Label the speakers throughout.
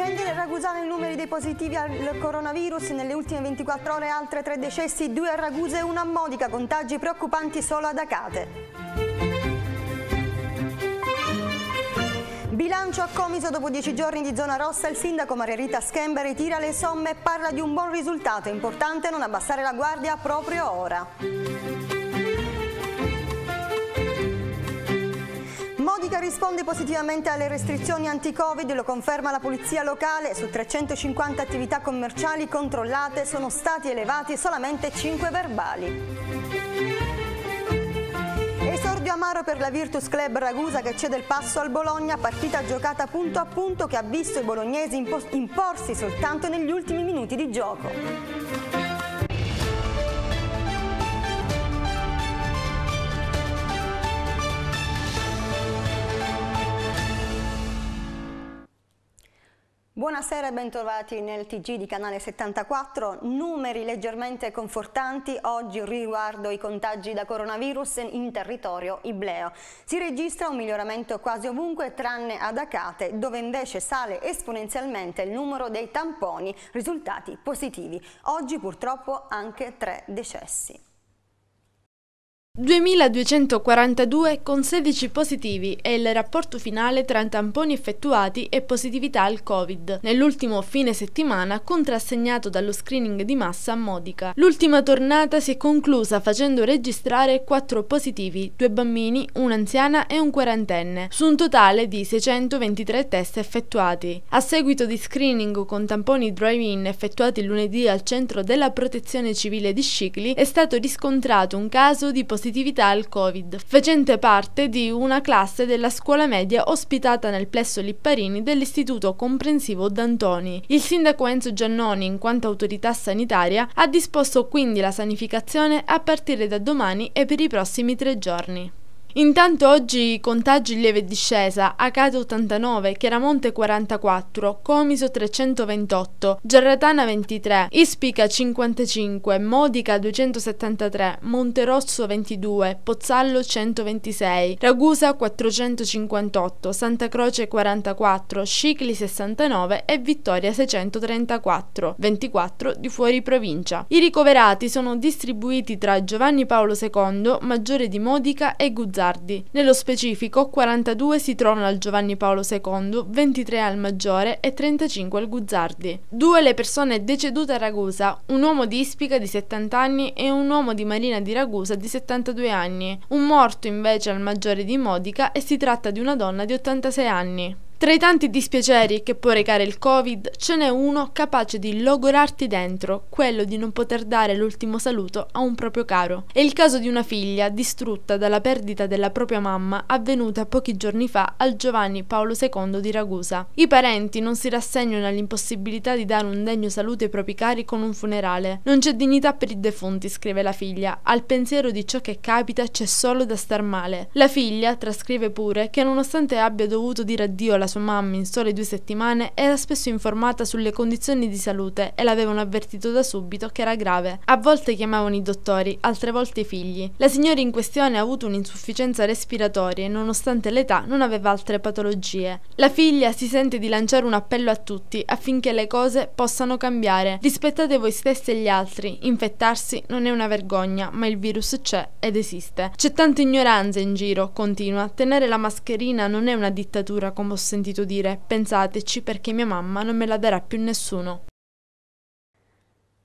Speaker 1: Scegliere e Ragusano i numeri dei positivi al coronavirus, nelle ultime 24 ore altre tre decessi, due a Ragusa e una a Modica, contagi preoccupanti solo ad Acate. Bilancio a Comiso dopo dieci giorni di zona rossa, il sindaco Maria Rita Schember ritira le somme e parla di un buon risultato, è importante non abbassare la guardia proprio ora. L'Adriatica risponde positivamente alle restrizioni anti-Covid, lo conferma la polizia locale. Su 350 attività commerciali controllate sono stati elevati solamente 5 verbali. Esordio amaro per la Virtus Club Ragusa che cede il passo al Bologna, partita giocata punto a punto che ha visto i bolognesi imporsi soltanto negli ultimi minuti di gioco. Buonasera e bentrovati nel TG di Canale 74. Numeri leggermente confortanti oggi riguardo i contagi da coronavirus in territorio ibleo. Si registra un miglioramento quasi ovunque tranne ad Acate dove invece sale esponenzialmente il numero dei tamponi risultati positivi. Oggi purtroppo anche tre decessi.
Speaker 2: 2242 con 16 positivi è il rapporto finale tra tamponi effettuati e positività al Covid, nell'ultimo fine settimana contrassegnato dallo screening di massa a Modica. L'ultima tornata si è conclusa facendo registrare 4 positivi, 2 bambini, un'anziana e un quarantenne, su un totale di 623 test effettuati. A seguito di screening con tamponi drive-in effettuati lunedì al centro della protezione civile di Scicli, è stato riscontrato un caso di positività positività al Covid, facente parte di una classe della scuola media ospitata nel plesso Lipparini dell'Istituto Comprensivo D'Antoni. Il sindaco Enzo Giannoni, in quanto autorità sanitaria, ha disposto quindi la sanificazione a partire da domani e per i prossimi tre giorni. Intanto oggi i contagi in lieve discesa, Acate 89, Chiaramonte 44, Comiso 328, Gerratana 23, Ispica 55, Modica 273, Monterosso 22, Pozzallo 126, Ragusa 458, Santa Croce 44, Scicli 69 e Vittoria 634, 24 di fuori provincia. I ricoverati sono distribuiti tra Giovanni Paolo II, maggiore di Modica e Guzzano. Azzardi. Nello specifico 42 si trovano al Giovanni Paolo II, 23 al Maggiore e 35 al Guzzardi. Due le persone decedute a Ragusa, un uomo di Ispica di 70 anni e un uomo di Marina di Ragusa di 72 anni. Un morto invece al Maggiore di Modica e si tratta di una donna di 86 anni. Tra i tanti dispiaceri che può recare il Covid, ce n'è uno capace di logorarti dentro, quello di non poter dare l'ultimo saluto a un proprio caro. È il caso di una figlia distrutta dalla perdita della propria mamma avvenuta pochi giorni fa al Giovanni Paolo II di Ragusa. I parenti non si rassegnano all'impossibilità di dare un degno saluto ai propri cari con un funerale. Non c'è dignità per i defunti, scrive la figlia. Al pensiero di ciò che capita c'è solo da star male. La figlia trascrive pure che nonostante abbia dovuto dire addio alla sua mamma in sole due settimane, era spesso informata sulle condizioni di salute e l'avevano avvertito da subito che era grave. A volte chiamavano i dottori, altre volte i figli. La signora in questione ha avuto un'insufficienza respiratoria e nonostante l'età non aveva altre patologie. La figlia si sente di lanciare un appello a tutti affinché le cose possano cambiare. Rispettate voi stessi e gli altri, infettarsi non è una vergogna, ma il virus c'è ed esiste. C'è tanta ignoranza in giro, continua. Tenere la mascherina non è una dittatura come ho sentito sentito dire pensateci perché mia mamma non me la darà più nessuno.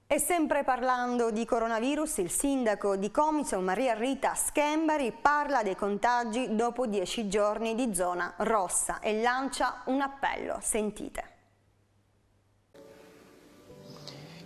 Speaker 1: E sempre parlando di coronavirus, il sindaco di Comiso, Maria Rita Schembari, parla dei contagi dopo dieci giorni di zona rossa e lancia un appello. Sentite.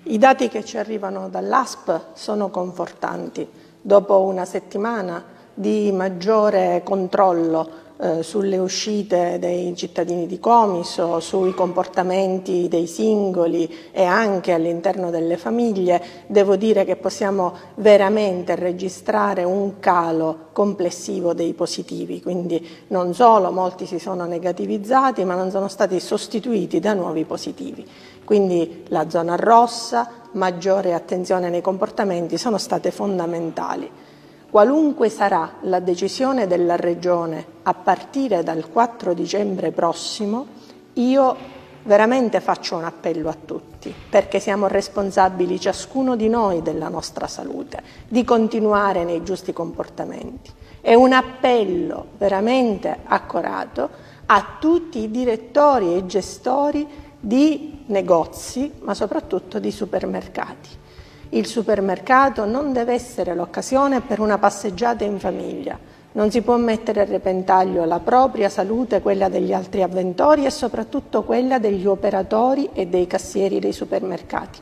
Speaker 3: I dati che ci arrivano dall'ASP sono confortanti. Dopo una settimana di maggiore controllo eh, sulle uscite dei cittadini di Comiso, sui comportamenti dei singoli e anche all'interno delle famiglie, devo dire che possiamo veramente registrare un calo complessivo dei positivi, quindi non solo molti si sono negativizzati ma non sono stati sostituiti da nuovi positivi. Quindi la zona rossa, maggiore attenzione nei comportamenti sono state fondamentali. Qualunque sarà la decisione della Regione a partire dal 4 dicembre prossimo, io veramente faccio un appello a tutti, perché siamo responsabili ciascuno di noi della nostra salute, di continuare nei giusti comportamenti. È un appello veramente accorato a tutti i direttori e gestori di negozi, ma soprattutto di supermercati il supermercato non deve essere l'occasione per una passeggiata in famiglia. Non si può mettere a repentaglio la propria salute, quella degli altri avventori e soprattutto quella degli operatori e dei cassieri dei supermercati.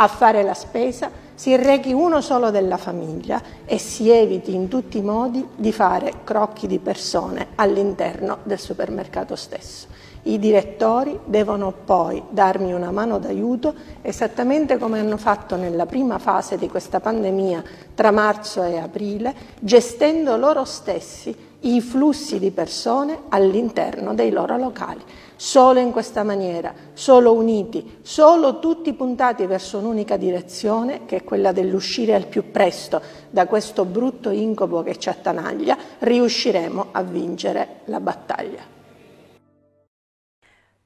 Speaker 3: A fare la spesa si rechi uno solo della famiglia e si eviti in tutti i modi di fare crocchi di persone all'interno del supermercato stesso. I direttori devono poi darmi una mano d'aiuto esattamente come hanno fatto nella prima fase di questa pandemia tra marzo e aprile, gestendo loro stessi i flussi di persone all'interno dei loro locali. Solo in questa maniera, solo uniti, solo tutti puntati verso un'unica direzione, che è quella dell'uscire al più presto da questo brutto incubo che ci attanaglia, riusciremo a vincere la battaglia.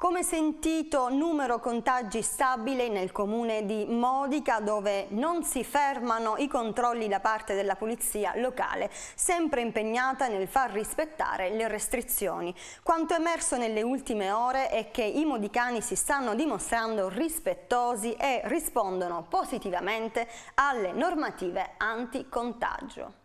Speaker 1: Come sentito, numero contagi stabile nel comune di Modica dove non si fermano i controlli da parte della polizia locale, sempre impegnata nel far rispettare le restrizioni. Quanto emerso nelle ultime ore è che i modicani si stanno dimostrando rispettosi e rispondono positivamente alle normative anticontagio.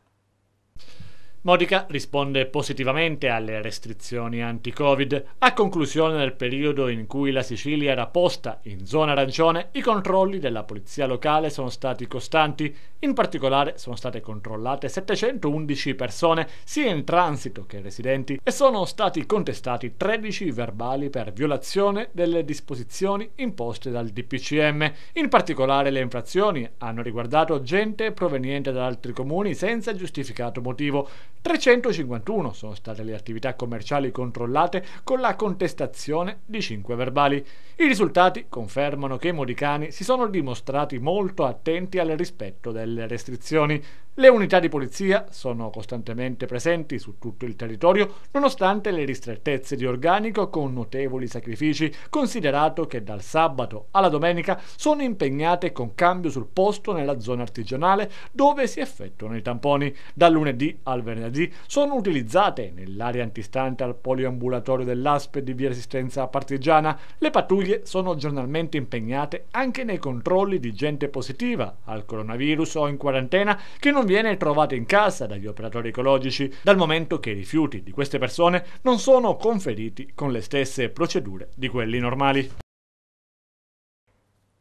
Speaker 4: Modica risponde positivamente alle restrizioni anti-Covid. A conclusione del periodo in cui la Sicilia era posta in zona arancione, i controlli della polizia locale sono stati costanti. In particolare sono state controllate 711 persone, sia in transito che residenti, e sono stati contestati 13 verbali per violazione delle disposizioni imposte dal DPCM. In particolare le infrazioni hanno riguardato gente proveniente da altri comuni senza giustificato motivo 351 sono state le attività commerciali controllate con la contestazione di 5 verbali. I risultati confermano che i modicani si sono dimostrati molto attenti al rispetto delle restrizioni. Le unità di polizia sono costantemente presenti su tutto il territorio nonostante le ristrettezze di organico con notevoli sacrifici, considerato che dal sabato alla domenica sono impegnate con cambio sul posto nella zona artigianale dove si effettuano i tamponi. Dal lunedì al venerdì sono utilizzate nell'area antistante al poliambulatorio dell'ASPE di Via Resistenza Partigiana. Le pattuglie sono giornalmente impegnate anche nei controlli di gente positiva al coronavirus o in quarantena che non viene trovato in casa dagli operatori ecologici, dal momento che i rifiuti di queste persone non sono conferiti con le stesse procedure di quelli normali.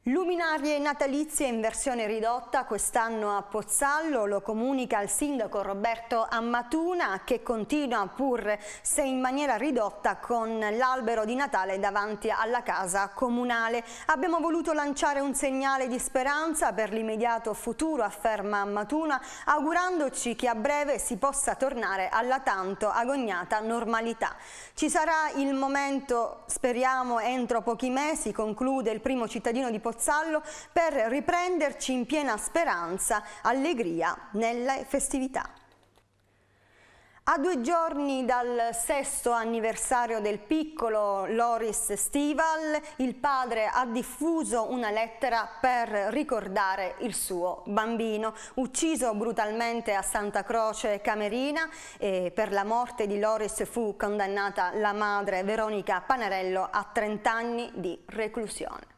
Speaker 1: Luminarie natalizie in versione ridotta quest'anno a Pozzallo, lo comunica il sindaco Roberto Ammatuna che continua pur se in maniera ridotta con l'albero di Natale davanti alla casa comunale. Abbiamo voluto lanciare un segnale di speranza per l'immediato futuro, afferma Ammatuna, augurandoci che a breve si possa tornare alla tanto agognata normalità. Ci sarà il momento, speriamo, entro pochi mesi, conclude il primo cittadino di Pozzallo Porzallo per riprenderci in piena speranza, allegria nelle festività. A due giorni dal sesto anniversario del piccolo Loris Stival, il padre ha diffuso una lettera per ricordare il suo bambino, ucciso brutalmente a Santa Croce Camerina. E per la morte di Loris fu condannata la madre Veronica Panarello a 30 anni di reclusione.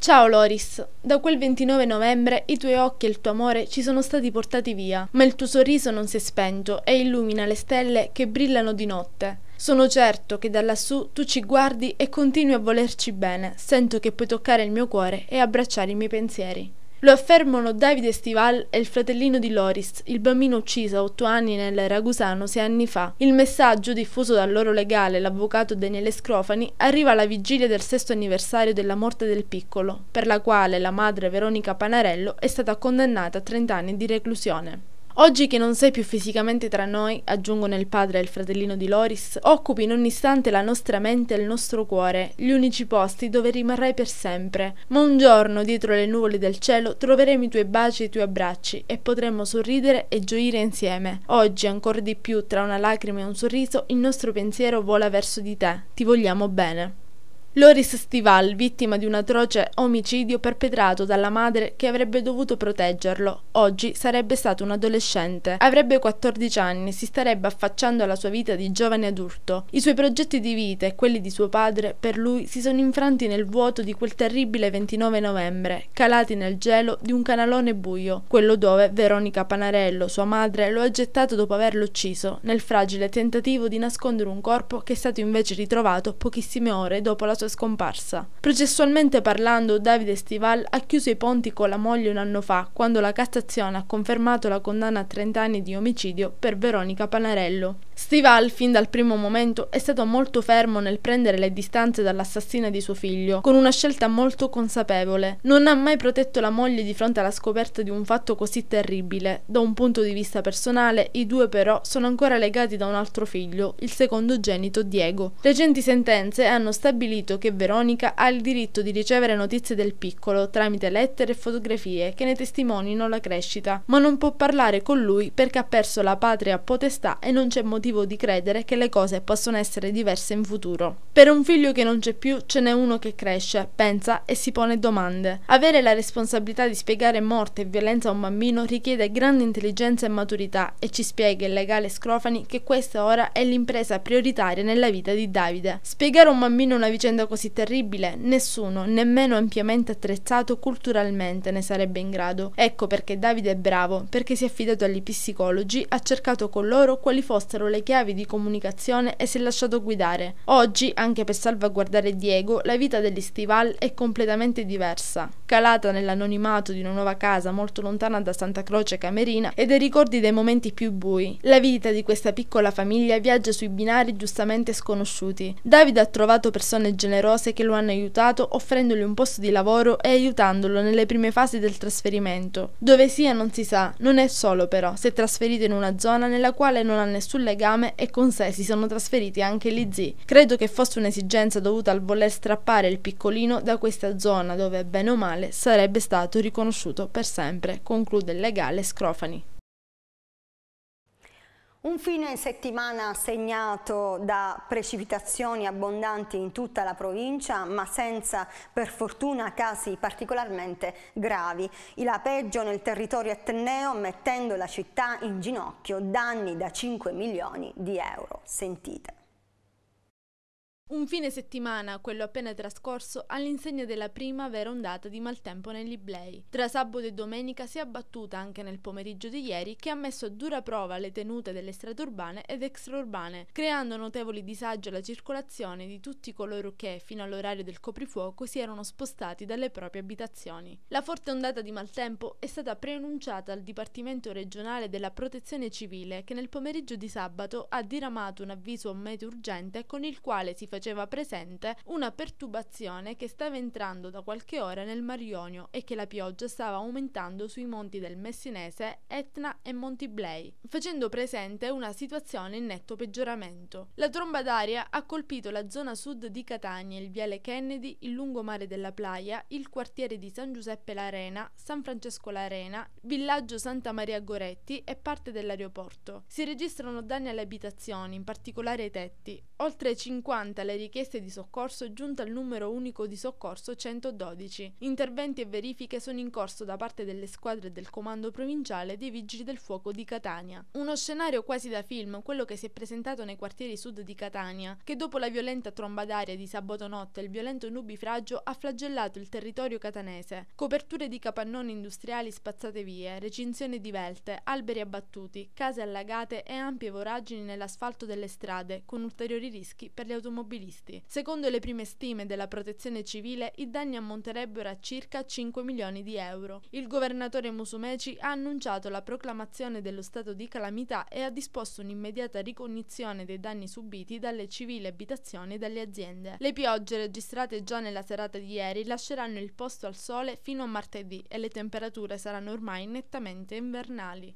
Speaker 2: Ciao Loris, da quel 29 novembre i tuoi occhi e il tuo amore ci sono stati portati via, ma il tuo sorriso non si è spento e illumina le stelle che brillano di notte. Sono certo che da lassù tu ci guardi e continui a volerci bene, sento che puoi toccare il mio cuore e abbracciare i miei pensieri. Lo affermano Davide Stival e il fratellino di Loris, il bambino ucciso a otto anni nel Ragusano sei anni fa. Il messaggio, diffuso dal loro legale, l'avvocato Daniele Scrofani, arriva alla vigilia del sesto anniversario della morte del piccolo, per la quale la madre Veronica Panarello è stata condannata a 30 anni di reclusione. Oggi che non sei più fisicamente tra noi, aggiungono il padre e il fratellino di Loris, occupi in un istante la nostra mente e il nostro cuore, gli unici posti dove rimarrai per sempre. Ma un giorno, dietro le nuvole del cielo, troveremo i tuoi baci e i tuoi abbracci e potremo sorridere e gioire insieme. Oggi, ancora di più, tra una lacrima e un sorriso, il nostro pensiero vola verso di te. Ti vogliamo bene. Loris Stival, vittima di un atroce omicidio perpetrato dalla madre che avrebbe dovuto proteggerlo, oggi sarebbe stato un adolescente. Avrebbe 14 anni, e si starebbe affacciando alla sua vita di giovane adulto. I suoi progetti di vita e quelli di suo padre, per lui, si sono infranti nel vuoto di quel terribile 29 novembre, calati nel gelo di un canalone buio, quello dove Veronica Panarello, sua madre, lo ha gettato dopo averlo ucciso, nel fragile tentativo di nascondere un corpo che è stato invece ritrovato pochissime ore dopo la sua sua scomparsa. Processualmente parlando, Davide Stival ha chiuso i ponti con la moglie un anno fa, quando la Cassazione ha confermato la condanna a 30 anni di omicidio per Veronica Panarello. Steve Hall, fin dal primo momento, è stato molto fermo nel prendere le distanze dall'assassina di suo figlio, con una scelta molto consapevole. Non ha mai protetto la moglie di fronte alla scoperta di un fatto così terribile. Da un punto di vista personale, i due però sono ancora legati da un altro figlio, il secondogenito Diego. Recenti sentenze hanno stabilito che Veronica ha il diritto di ricevere notizie del piccolo tramite lettere e fotografie che ne testimonino la crescita, ma non può parlare con lui perché ha perso la patria potestà e non c'è motivo motivo di credere che le cose possono essere diverse in futuro. Per un figlio che non c'è più, ce n'è uno che cresce, pensa e si pone domande. Avere la responsabilità di spiegare morte e violenza a un bambino richiede grande intelligenza e maturità e ci spiega il legale Scrofani che questa ora è l'impresa prioritaria nella vita di Davide. Spiegare a un bambino una vicenda così terribile, nessuno, nemmeno ampiamente attrezzato culturalmente, ne sarebbe in grado. Ecco perché Davide è bravo, perché si è affidato agli psicologi, ha cercato con loro quali fossero le le chiavi di comunicazione e si è lasciato guidare. Oggi, anche per salvaguardare Diego, la vita degli stival è completamente diversa calata nell'anonimato di una nuova casa molto lontana da Santa Croce Camerina e dei ricordi dei momenti più bui. La vita di questa piccola famiglia viaggia sui binari giustamente sconosciuti. Davide ha trovato persone generose che lo hanno aiutato offrendogli un posto di lavoro e aiutandolo nelle prime fasi del trasferimento. Dove sia non si sa, non è solo però, si è trasferito in una zona nella quale non ha nessun legame e con sé si sono trasferiti anche gli zii. Credo che fosse un'esigenza dovuta al voler strappare il piccolino da questa zona dove, bene o male, penale sarebbe stato riconosciuto per sempre, conclude il legale Scrofani.
Speaker 1: Un fine settimana segnato da precipitazioni abbondanti in tutta la provincia, ma senza per fortuna casi particolarmente gravi. La peggio nel territorio etneo mettendo la città in ginocchio, danni da 5 milioni di euro. Sentite.
Speaker 2: Un fine settimana, quello appena trascorso, all'insegna della prima vera ondata di maltempo negli nell'Iblei. Tra sabato e domenica si è abbattuta anche nel pomeriggio di ieri che ha messo a dura prova le tenute delle strade urbane ed extraurbane, creando notevoli disagi alla circolazione di tutti coloro che, fino all'orario del coprifuoco, si erano spostati dalle proprie abitazioni. La forte ondata di maltempo è stata preannunciata al Dipartimento regionale della Protezione Civile che nel pomeriggio di sabato ha diramato un avviso mete urgente con il quale si faceva faceva presente una perturbazione che stava entrando da qualche ora nel Mar Ionio e che la pioggia stava aumentando sui monti del Messinese, Etna e Monti Blei, facendo presente una situazione in netto peggioramento. La tromba d'aria ha colpito la zona sud di Catania, il viale Kennedy, il lungomare della Playa, il quartiere di San Giuseppe l'Arena, San Francesco l'Arena, villaggio Santa Maria Goretti e parte dell'aeroporto. Si registrano danni alle abitazioni, in particolare ai tetti. Oltre 50 alle richieste di soccorso giunta al numero unico di soccorso 112. Interventi e verifiche sono in corso da parte delle squadre del comando provinciale dei Vigili del Fuoco di Catania. Uno scenario quasi da film, quello che si è presentato nei quartieri sud di Catania, che dopo la violenta tromba d'aria di sabato notte e il violento nubifragio ha flagellato il territorio catanese. Coperture di capannoni industriali spazzate via, recinzioni divelte, alberi abbattuti, case allagate e ampie voragini nell'asfalto delle strade, con ulteriori rischi per gli automobilisti automobilisti. Secondo le prime stime della protezione civile, i danni ammonterebbero a circa 5 milioni di euro. Il governatore Musumeci ha annunciato la proclamazione dello stato di calamità e ha disposto un'immediata ricognizione dei danni subiti dalle civili abitazioni e dalle aziende. Le piogge registrate già nella serata di ieri lasceranno il posto al sole fino a martedì e le temperature saranno ormai nettamente invernali.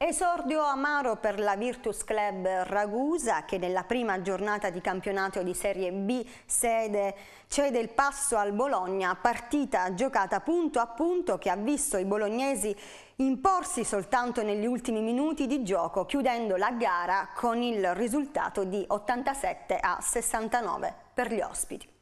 Speaker 1: Esordio amaro per la Virtus Club Ragusa che nella prima giornata di campionato di Serie B sede cede il passo al Bologna, partita giocata punto a punto che ha visto i bolognesi imporsi soltanto negli ultimi minuti di gioco chiudendo la gara con il risultato di 87 a 69 per gli ospiti.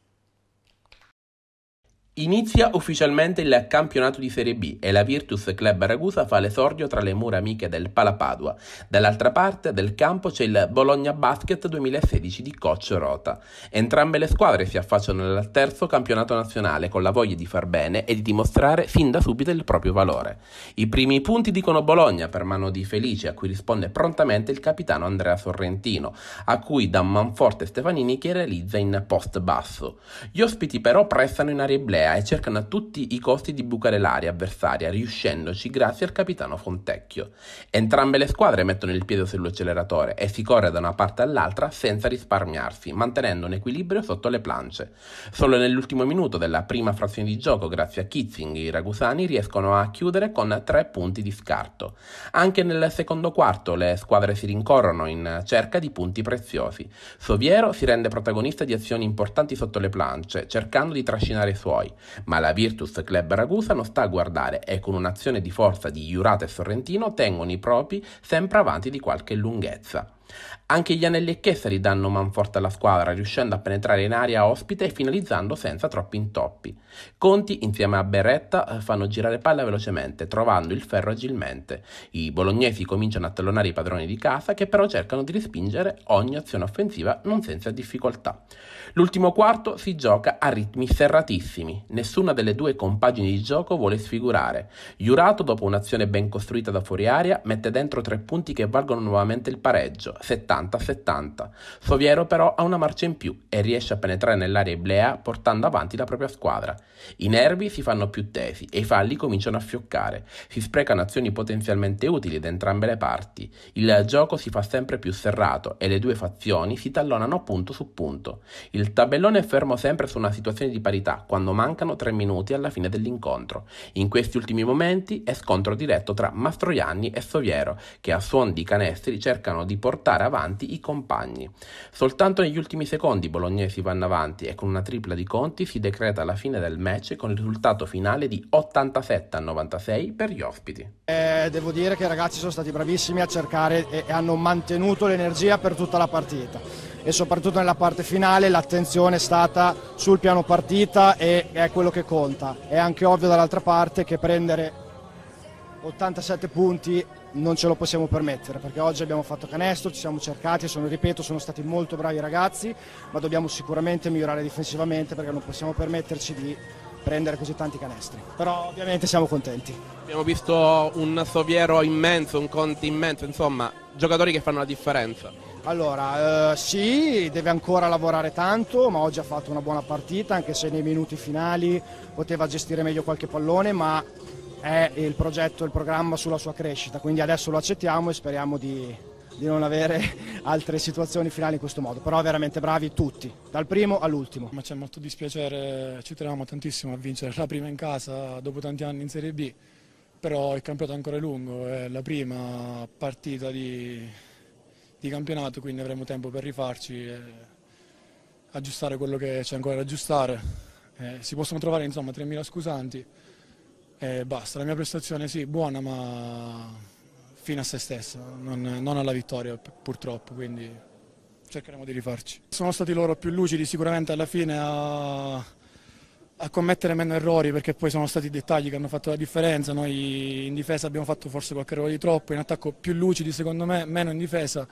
Speaker 5: Inizia ufficialmente il campionato di Serie B e la Virtus Club Ragusa fa l'esordio tra le mura amiche del Palapadua. Dall'altra parte del campo c'è il Bologna Basket 2016 di Coach Rota. Entrambe le squadre si affacciano al terzo campionato nazionale con la voglia di far bene e di dimostrare fin da subito il proprio valore. I primi punti dicono Bologna per mano di Felice a cui risponde prontamente il capitano Andrea Sorrentino, a cui da manforte Stefanini che realizza in post basso. Gli ospiti però prestano in aria blea area e cercano a tutti i costi di bucare l'aria avversaria, riuscendoci grazie al capitano Fontecchio. Entrambe le squadre mettono il piede sull'acceleratore e si corre da una parte all'altra senza risparmiarsi, mantenendo un equilibrio sotto le planche. Solo nell'ultimo minuto della prima frazione di gioco, grazie a Kitzing, i ragusani riescono a chiudere con tre punti di scarto. Anche nel secondo quarto le squadre si rincorrono in cerca di punti preziosi. Soviero si rende protagonista di azioni importanti sotto le planche, cercando di trascinare i suoi ma la Virtus Club Ragusa non sta a guardare e con un'azione di forza di Jurata e Sorrentino tengono i propri sempre avanti di qualche lunghezza. Anche gli anelli e Chessari danno manforte alla squadra, riuscendo a penetrare in area ospite e finalizzando senza troppi intoppi. Conti, insieme a Berretta, eh, fanno girare palla velocemente, trovando il ferro agilmente. I bolognesi cominciano a tallonare i padroni di casa, che però cercano di respingere ogni azione offensiva non senza difficoltà. L'ultimo quarto si gioca a ritmi serratissimi, nessuna delle due compagini di gioco vuole sfigurare. Jurato, dopo un'azione ben costruita da fuori aria, mette dentro tre punti che valgono nuovamente il pareggio, 70-70. Soviero però ha una marcia in più e riesce a penetrare nell'area iblea portando avanti la propria squadra. I nervi si fanno più tesi e i falli cominciano a fioccare, si sprecano azioni potenzialmente utili da entrambe le parti, il gioco si fa sempre più serrato e le due fazioni si tallonano punto su punto. Il il tabellone è fermo sempre su una situazione di parità quando mancano 3 minuti alla fine dell'incontro. In questi ultimi momenti è scontro diretto tra Mastroianni e Soviero che a suon di canestri cercano di portare avanti i compagni. Soltanto negli ultimi secondi i bolognesi vanno avanti e con una tripla di conti si decreta la fine del match con il risultato finale di 87 a 96 per gli ospiti.
Speaker 6: Eh, devo dire che i ragazzi sono stati bravissimi a cercare e hanno mantenuto l'energia per tutta la partita e soprattutto nella parte finale l'attenzione è stata sul piano partita e è quello che conta. È anche ovvio dall'altra parte che prendere 87 punti non ce lo possiamo permettere perché oggi abbiamo fatto canestro, ci siamo cercati, sono, ripeto sono stati molto bravi i ragazzi ma dobbiamo sicuramente migliorare difensivamente perché non possiamo permetterci di prendere così tanti canestri. Però ovviamente siamo contenti.
Speaker 5: Abbiamo visto un Soviero immenso, un Conti immenso, insomma, giocatori che fanno la differenza.
Speaker 6: Allora, eh, sì, deve ancora lavorare tanto, ma oggi ha fatto una buona partita, anche se nei minuti finali poteva gestire meglio qualche pallone, ma è il progetto, il programma sulla sua crescita, quindi adesso lo accettiamo e speriamo di, di non avere altre situazioni finali in questo modo, però veramente bravi tutti, dal primo all'ultimo. Ma c'è molto dispiacere, ci teniamo tantissimo a vincere la prima in casa dopo tanti anni in Serie B, però il campionato è ancora lungo, è la prima partita di di campionato, quindi avremo tempo per rifarci e aggiustare quello che c'è ancora da aggiustare. Eh, si possono trovare insomma 3.000 scusanti e basta. La mia prestazione sì, buona ma fine a se stessa, non, non alla vittoria purtroppo, quindi cercheremo di rifarci. Sono stati loro più lucidi sicuramente alla fine a a commettere meno errori perché poi sono stati i dettagli che hanno fatto la differenza, noi in difesa abbiamo fatto forse qualche errore di troppo, in attacco più lucidi secondo me, meno in difesa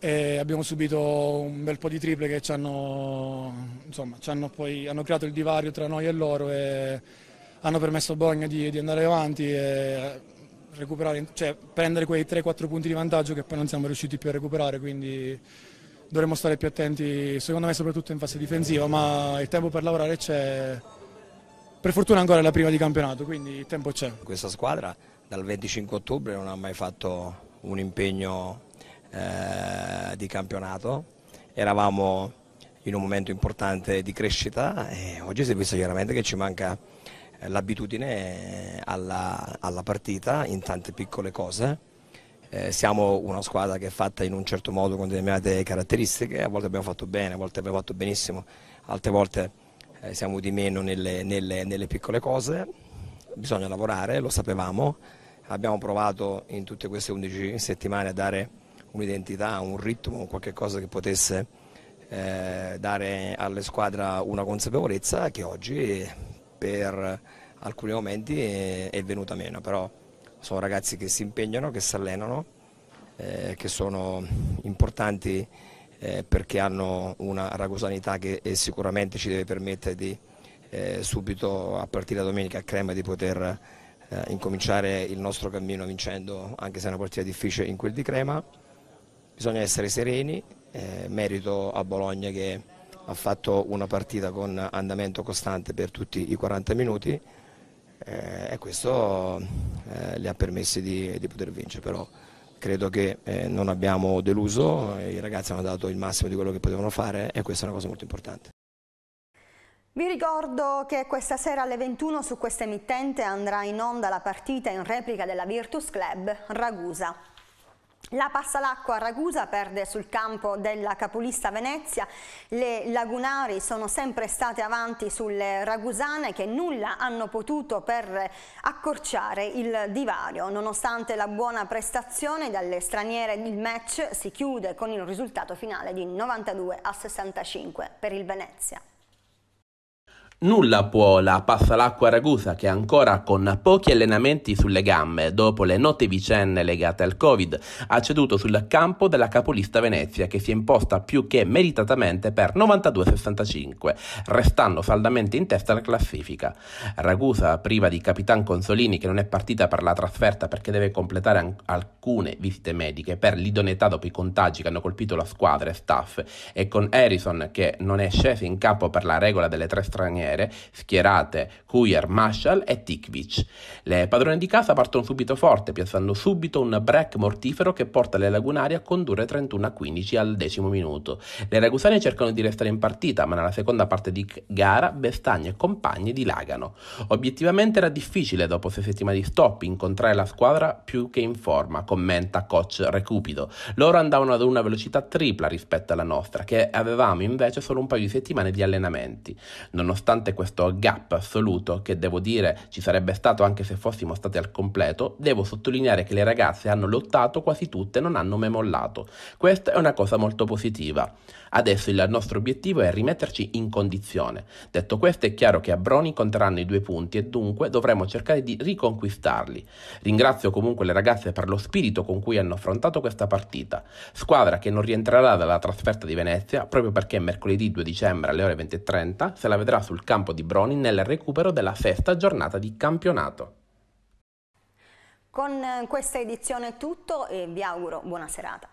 Speaker 6: e abbiamo subito un bel po' di triple che ci hanno, insomma, ci hanno, poi, hanno creato il divario tra noi e loro e hanno permesso a Bologna di, di, andare avanti e recuperare, cioè prendere quei 3-4 punti di vantaggio che poi non siamo riusciti più a recuperare. Quindi dovremmo stare più attenti, secondo me soprattutto in fase difensiva, ma il tempo per lavorare c'è. Per
Speaker 7: fortuna ancora è la prima di campionato, quindi il tempo c'è. Questa squadra dal 25 ottobre non ha mai fatto un impegno eh, di campionato, eravamo in un momento importante di crescita e oggi si è visto chiaramente che ci manca eh, l'abitudine eh, alla, alla partita in tante piccole cose eh, siamo una squadra che è fatta in un certo modo con determinate caratteristiche, a volte abbiamo fatto bene, a volte abbiamo fatto benissimo, altre volte eh, siamo di meno nelle, nelle, nelle, piccole cose, bisogna lavorare, lo sapevamo, abbiamo provato in tutte queste 11 settimane a dare un'identità, un ritmo, qualcosa che potesse eh, dare alle squadre una consapevolezza che oggi per alcuni momenti è, è venuta meno, però sono ragazzi che si impegnano, che si allenano, eh, che sono importanti eh, perché hanno una ragusanità che sicuramente ci deve permettere di eh, subito a partire da domenica a Crema di poter eh, incominciare il nostro cammino vincendo anche se è una partita difficile in quel di Crema. Bisogna essere sereni, eh, merito a Bologna che ha fatto una partita con andamento costante per tutti i 40 minuti eh, e questo eh, le ha permesso di, di, poter vincere, però credo che eh, non abbiamo deluso, i ragazzi hanno dato il massimo di quello che potevano fare e questa è una cosa molto importante.
Speaker 1: Vi ricordo che questa sera alle 21 su questa emittente andrà in onda la partita in replica della Virtus Club Ragusa. La passa l'acqua a Ragusa perde sul campo della capolista Venezia, le lagunari sono sempre state avanti sulle ragusane che nulla hanno potuto per accorciare il divario. Nonostante la buona prestazione dalle straniere il match si chiude con il risultato finale di 92 a 65 per il Venezia.
Speaker 5: Nulla può la Passalacqua Ragusa che ancora con pochi allenamenti sulle gambe dopo le note vicende legate al Covid ha ceduto sul campo della capolista Venezia che si è imposta più che meritatamente per 92-65 restando saldamente in testa alla classifica. Ragusa priva di Capitan Consolini che non è partita per la trasferta perché deve completare alcune visite mediche per l'idoneità dopo i contagi che hanno colpito la squadra e staff e con Harrison che non è sceso in campo per la regola delle tre straniere straniere, schierate Cuyer, Marshall e Tikvich. Le padrone di casa partono subito forte, piazzando subito un break mortifero che porta le lagunari a condurre 31 15 al decimo minuto. Le ragusane cercano di restare in partita, ma nella seconda parte di gara Bestagna e compagni dilagano. Obiettivamente era difficile, dopo sei settimane di stop, incontrare la squadra più che in forma, commenta coach Recupido. Loro andavano ad una velocità tripla rispetto alla nostra, che avevamo invece solo un paio di settimane di allenamenti. Nonostante nonostante questo gap assoluto che devo dire ci sarebbe stato anche se fossimo stati al completo, devo sottolineare che le ragazze hanno lottato quasi tutte, non hanno memollato. Questa è una cosa molto positiva. Adesso il nostro obiettivo è rimetterci in condizione. Detto questo è chiaro che a Broni conteranno i due punti e dunque dovremo cercare di riconquistarli. Ringrazio comunque le ragazze per lo spirito con cui hanno affrontato questa partita, squadra che non rientrerà dalla trasferta di Venezia proprio perché mercoledì 2 dicembre alle ore 20.30 se la vedrà sul campo di Broni nel recupero della sesta giornata di campionato.
Speaker 1: Con questa edizione è tutto e vi auguro buona serata.